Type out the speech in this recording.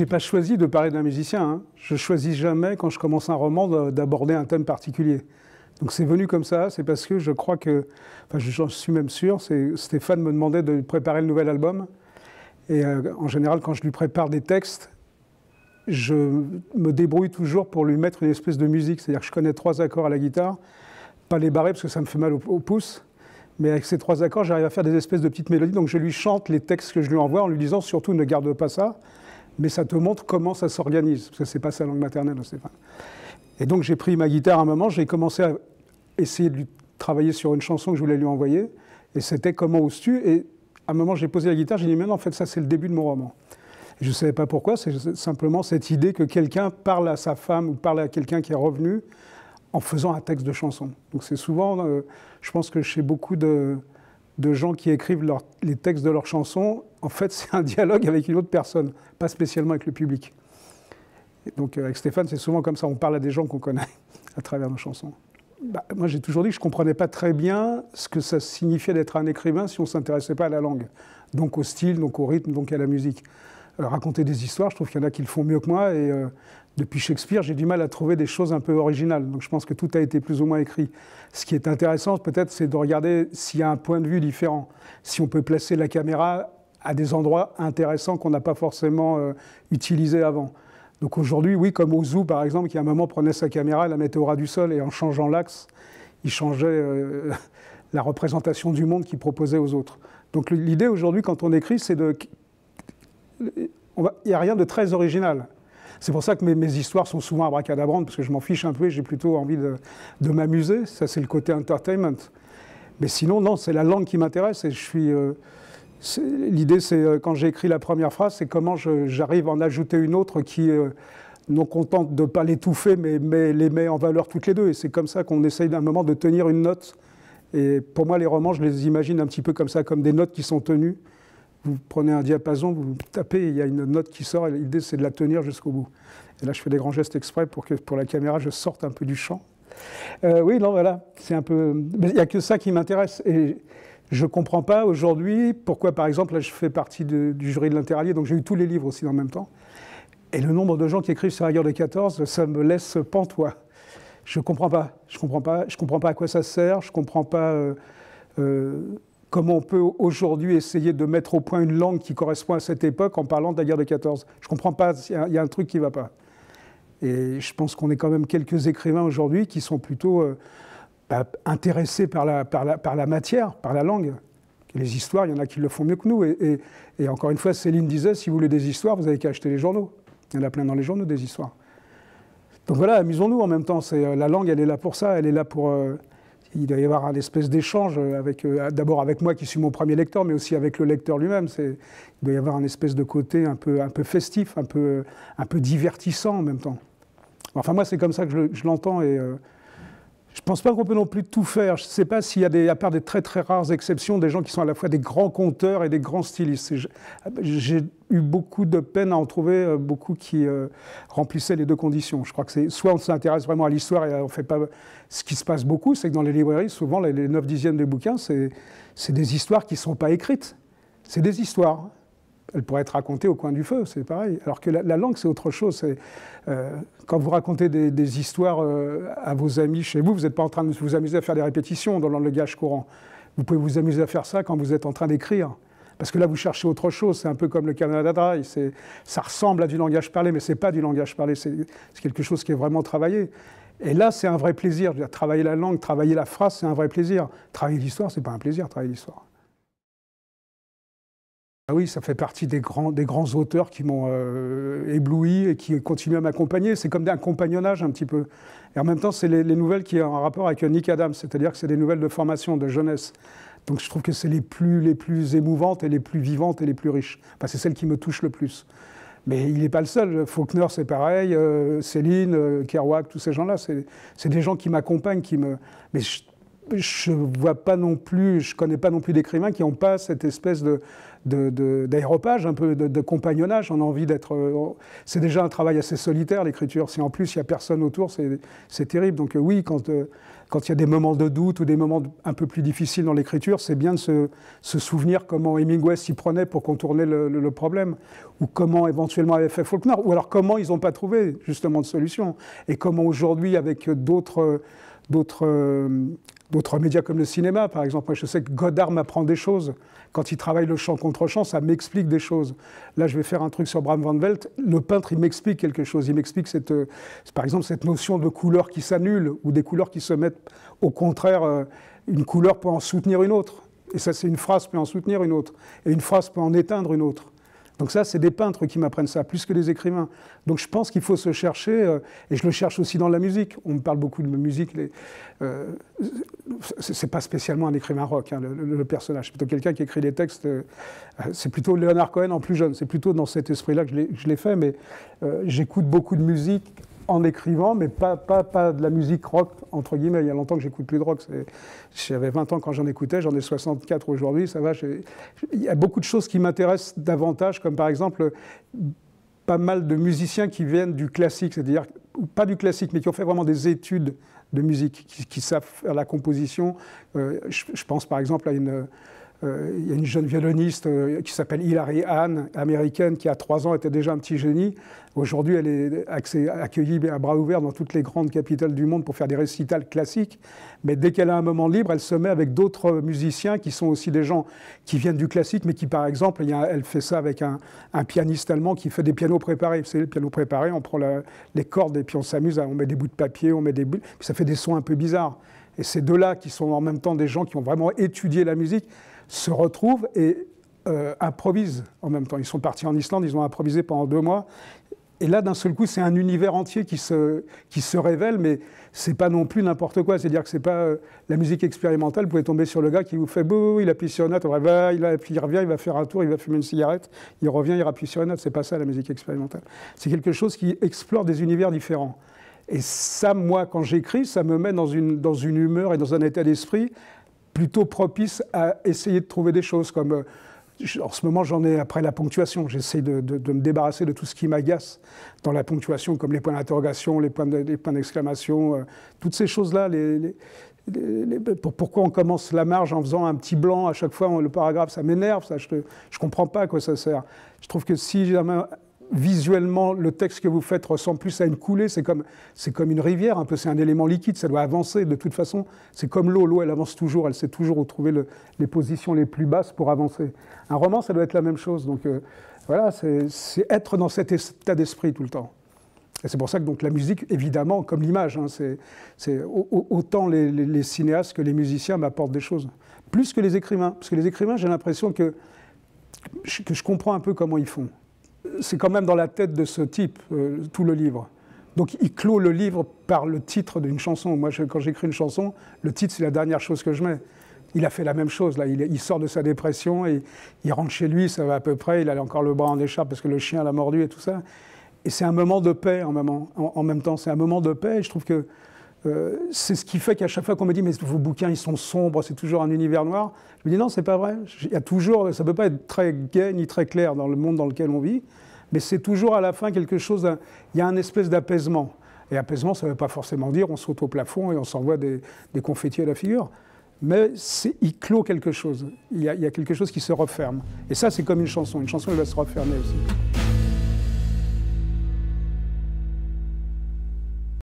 n'ai pas choisi de parler d'un musicien. je hein. Je choisis jamais, quand je commence un roman, d'aborder un thème particulier. Donc c'est venu comme ça, c'est parce que je crois que, enfin j'en suis même sûr, Stéphane me demandait de préparer le nouvel album. Et euh, en général, quand je lui prépare des textes, je me débrouille toujours pour lui mettre une espèce de musique. C'est-à-dire que je connais trois accords à la guitare, pas les barrer parce que ça me fait mal au pouce. Mais avec ces trois accords, j'arrive à faire des espèces de petites mélodies. Donc je lui chante les textes que je lui envoie en lui disant surtout ne garde pas ça mais ça te montre comment ça s'organise, parce que c'est pas sa langue maternelle, Stéphane. Et donc j'ai pris ma guitare à un moment, j'ai commencé à essayer de lui travailler sur une chanson que je voulais lui envoyer, et c'était Comment oses-tu Et à un moment, j'ai posé la guitare, j'ai dit, mais non, en fait, ça, c'est le début de mon roman. je ne savais pas pourquoi, c'est simplement cette idée que quelqu'un parle à sa femme ou parle à quelqu'un qui est revenu en faisant un texte de chanson. Donc c'est souvent, euh, je pense que chez beaucoup de, de gens qui écrivent les textes de leurs chansons, en fait, c'est un dialogue avec une autre personne, pas spécialement avec le public. donc, euh, avec Stéphane, c'est souvent comme ça, on parle à des gens qu'on connaît à travers nos chansons. Bah, moi, j'ai toujours dit que je ne comprenais pas très bien ce que ça signifiait d'être un écrivain si on ne s'intéressait pas à la langue, donc au style, donc au rythme, donc à la musique. Euh, raconter des histoires, je trouve qu'il y en a qui le font mieux que moi, euh, depuis Shakespeare, j'ai du mal à trouver des choses un peu originales. Donc je pense que tout a été plus ou moins écrit. Ce qui est intéressant, peut-être, c'est de regarder s'il y a un point de vue différent, si on peut placer la caméra à des endroits intéressants qu'on n'a pas forcément euh, utilisés avant. Donc aujourd'hui, oui, comme Ozu, par exemple, qui à un moment prenait sa caméra, la mettait au ras du sol, et en changeant l'axe, il changeait euh, la représentation du monde qu'il proposait aux autres. Donc l'idée aujourd'hui, quand on écrit, c'est de... Il n'y a rien de très original. C'est pour ça que mes, histoires sont souvent abracadabrantes, parce que je m'en fiche un peu et j'ai plutôt envie de, m'amuser. Ça, c'est le côté entertainment. Mais sinon, non, c'est la langue qui m'intéresse et je suis. Euh, l'idée, c'est euh, quand j'ai écrit la première phrase, c'est comment j'arrive à en ajouter une autre qui, euh, non contente de ne pas l'étouffer, mais, les met en valeur toutes les deux. Et c'est comme ça qu'on essaye d'un moment de tenir une note. Et pour moi, les romans, je les imagine un petit peu comme ça, comme des notes qui sont tenues vous prenez un diapason, vous, tapez, il y a une note qui sort, et l'idée c'est de la tenir jusqu'au bout. Et là, je fais des grands gestes exprès pour que pour la caméra, je sorte un peu du champ. Euh, oui, non, voilà, c'est un peu. Il n'y a que ça qui m'intéresse. Et je ne comprends pas aujourd'hui pourquoi, par exemple, là, je fais partie du jury de l'Interallié, donc j'ai eu tous les livres aussi en même temps. Et le nombre de gens qui écrivent sur la guerre de 14, ça me laisse pantois. Je ne comprends pas. Je comprends comprends pas à quoi ça sert. Je ne comprends pas. Euh, euh, comment on peut aujourd'hui essayer de mettre au point une langue qui correspond à cette époque en parlant de la guerre de 14. Je ne comprends pas, il y, a un truc qui ne va pas. Et je pense qu'on est quand même quelques écrivains aujourd'hui qui sont plutôt euh, bah, intéressés par la, par, par la matière, par la langue. Les histoires, il y en a qui le font mieux que nous. Et, encore une fois, Céline disait, si vous voulez des histoires, vous avez qu'à acheter les journaux. Il y en a plein dans les journaux des histoires. Donc voilà, amusons-nous en même temps. Euh, la langue, elle est là pour ça, elle est là pour... Euh, il doit y avoir un espèce d'échange, avec, euh, d'abord avec moi qui suis mon premier lecteur, mais aussi avec le lecteur lui-même. il doit y avoir un espèce de côté un peu, un peu festif, un peu, un peu divertissant en même temps. Enfin, moi, c'est comme ça que je, l'entends et euh, je ne pense pas qu'on peut non plus tout faire. Je ne sais pas s'il y a, des, à part des très très rares exceptions, des gens qui sont à la fois des grands conteurs et des grands stylistes. J'ai eu beaucoup de peine à en trouver, euh, beaucoup qui euh, remplissaient les deux conditions. Je crois que c'est soit on s'intéresse vraiment à l'histoire et on ne fait pas. Ce qui se passe beaucoup, c'est que dans les librairies, souvent les, 9 dixièmes des bouquins, c'est des histoires qui ne sont pas écrites. C'est des histoires elle pourrait être racontée au coin du feu, c'est pareil. Alors que la, langue, c'est autre chose. Euh, quand vous racontez des, histoires euh, à vos amis chez vous, vous n'êtes pas en train de vous amuser à faire des répétitions dans le langage courant. Vous pouvez vous amuser à faire ça quand vous êtes en train d'écrire. Parce que là, vous cherchez autre chose. C'est un peu comme le Canada Dry. Ça ressemble à du langage parlé, mais ce n'est pas du langage parlé. C'est quelque chose qui est vraiment travaillé. Et là, c'est un vrai plaisir. Travailler la langue, travailler la phrase, c'est un vrai plaisir. Travailler l'histoire, ce n'est pas un plaisir, travailler l'histoire. Ah oui, ça fait partie des grands, des grands auteurs qui m'ont euh, ébloui et qui continuent à m'accompagner. C'est comme un compagnonnage un petit peu. Et en même temps, c'est les, nouvelles qui ont un rapport avec Nick Adams, c'est-à-dire que c'est des nouvelles de formation, de jeunesse. Donc je trouve que c'est les plus, les plus émouvantes et les plus vivantes et les plus riches. Enfin, c'est celles qui me touchent le plus. Mais il n'est pas le seul. Faulkner, c'est pareil. Euh, Céline, euh, Kerouac, tous ces gens-là, c'est des gens qui m'accompagnent, qui me. Mais je, ne vois pas non plus, je connais pas non plus d'écrivains qui n'ont pas cette espèce de, d'aéropage, un peu de, compagnonnage. On a envie d'être. Euh, c'est déjà un travail assez solitaire, l'écriture. Si en plus il n'y a personne autour, c'est terrible. Donc, euh, oui, quand euh, quand il y a des moments de doute ou des moments un peu plus difficiles dans l'écriture, c'est bien de se, se, souvenir comment Hemingway s'y prenait pour contourner le, le, problème, ou comment éventuellement avait fait Faulkner, ou alors comment ils n'ont pas trouvé justement de solution, et comment aujourd'hui, avec d'autres euh, d'autres médias comme le cinéma, par exemple. je sais que Godard m'apprend des choses. Quand il travaille le champ contre champ, ça m'explique des choses. Là, je vais faire un truc sur Bram Van Velt. Le peintre, il m'explique quelque chose. Il m'explique, cette, euh, par exemple, cette notion de couleurs qui s'annulent ou des couleurs qui se mettent. Au contraire, euh, une couleur peut en soutenir une autre. Et ça, c'est une phrase peut en soutenir une autre. Et une phrase peut en éteindre une autre. Donc ça, c'est des peintres qui m'apprennent ça, plus que des écrivains. Donc je pense qu'il faut se chercher, euh, et je le cherche aussi dans la musique. On me parle beaucoup de musique. Les, n'est euh, c'est pas spécialement un écrivain rock, hein, le, personnage. C'est plutôt quelqu'un qui écrit des textes. Euh, c'est plutôt Léonard Cohen en plus jeune. C'est plutôt dans cet esprit-là que je l'ai fait. Mais j'écoute beaucoup de musique en écrivant, mais pas, pas, de la musique rock, entre guillemets. Il y a longtemps que j'écoute plus de rock. J'avais 20 ans quand j'en écoutais, j'en ai 64 aujourd'hui, ça va. Il y a beaucoup de choses qui m'intéressent davantage, comme par exemple pas mal de musiciens qui viennent du classique, c'est-à-dire pas du classique, mais qui ont fait vraiment des études de musique, qui, savent faire la composition. Euh, je, pense par exemple à une euh, il y a une jeune violoniste euh, qui s'appelle Hilary Hahn, américaine, qui à 3 ans était déjà un petit génie. Aujourd'hui, elle est accueillie à bras ouverts dans toutes les grandes capitales du monde pour faire des récitals classiques. Mais dès qu'elle a un moment libre, elle se met avec d'autres musiciens qui sont aussi des gens qui viennent du classique, mais qui, par exemple, elle fait ça avec un, pianiste allemand qui fait des pianos préparés. C'est le piano préparé, on prend les cordes et puis on s'amuse, hein. on met des bouts de papier, on met des puis ça fait des sons un peu bizarres. Et ces deux-là qui sont en même temps des gens qui ont vraiment étudié la musique se retrouvent et euh, improvisent en même temps. Ils sont partis en Islande, ils ont improvisé pendant deux mois. Et là, d'un seul coup, c'est un univers entier qui se, qui se révèle, mais c'est pas non plus n'importe quoi. C'est-à-dire que c'est pas euh, la musique expérimentale. Vous pouvez tomber sur le gars qui vous fait bouh, il appuie sur une note, bah, il, il revient, il va faire un tour, il va fumer une cigarette, il revient, il appuie sur une note. C'est pas ça la musique expérimentale. C'est quelque chose qui explore des univers différents. Et ça, moi, quand j'écris, ça me met dans une, dans une humeur et dans un état d'esprit plutôt propice à essayer de trouver des choses comme euh, en ce moment, j'en ai après la ponctuation. J'essaie de, me débarrasser de tout ce qui m'agace dans la ponctuation, comme les points d'interrogation, les points d'exclamation, points d'exclamation euh, toutes ces choses-là. Les, les, pour, pourquoi on commence la marge en faisant un petit blanc à chaque fois le paragraphe Ça m'énerve, ça, je ne comprends pas à quoi ça sert. Je trouve que si jamais visuellement, le texte que vous faites ressemble plus à une coulée, c'est comme, une rivière, un c'est un élément liquide, ça doit avancer. De toute façon, c'est comme l'eau, l'eau, elle avance toujours, elle sait toujours où trouver les positions les plus basses pour avancer. Un roman, ça doit être la même chose. Donc euh, voilà, c'est être dans cet état d'esprit tout le temps. Et c'est pour ça que la musique, évidemment, comme l'image, hein, c'est, autant les, cinéastes que les musiciens m'apportent des choses, plus que les écrivains. Parce que les écrivains, j'ai l'impression que je comprends un peu comment ils font c'est quand même dans la tête de ce type, euh, tout le livre. Donc il clôt le livre par le titre d'une chanson. Moi, quand j'écris une chanson, le titre, c'est la dernière chose que je mets. Il a fait la même chose, là. Il, sort de sa dépression, et il rentre chez lui, ça va à peu près, il a encore le bras en écharpe parce que le chien l'a mordu et tout ça. Et c'est un moment de paix en même, en, même temps. C'est un moment de paix, je trouve que euh, c'est ce qui fait qu'à chaque fois qu'on me dit mais vos bouquins ils sont sombres, c'est toujours un univers noir, je me dis non c'est pas vrai. Il y a toujours, ça peut pas être très gai ni très clair dans le monde dans lequel on vit mais c'est toujours à la fin quelque chose, il y a un espèce d'apaisement. Et apaisement, ça ne veut pas forcément dire on saute au plafond et on s'envoie des, des confettis à la figure. Mais il clôt quelque chose. y, a, il y a quelque chose qui se referme. Et ça, c'est comme une chanson. Une chanson, elle va se refermer aussi.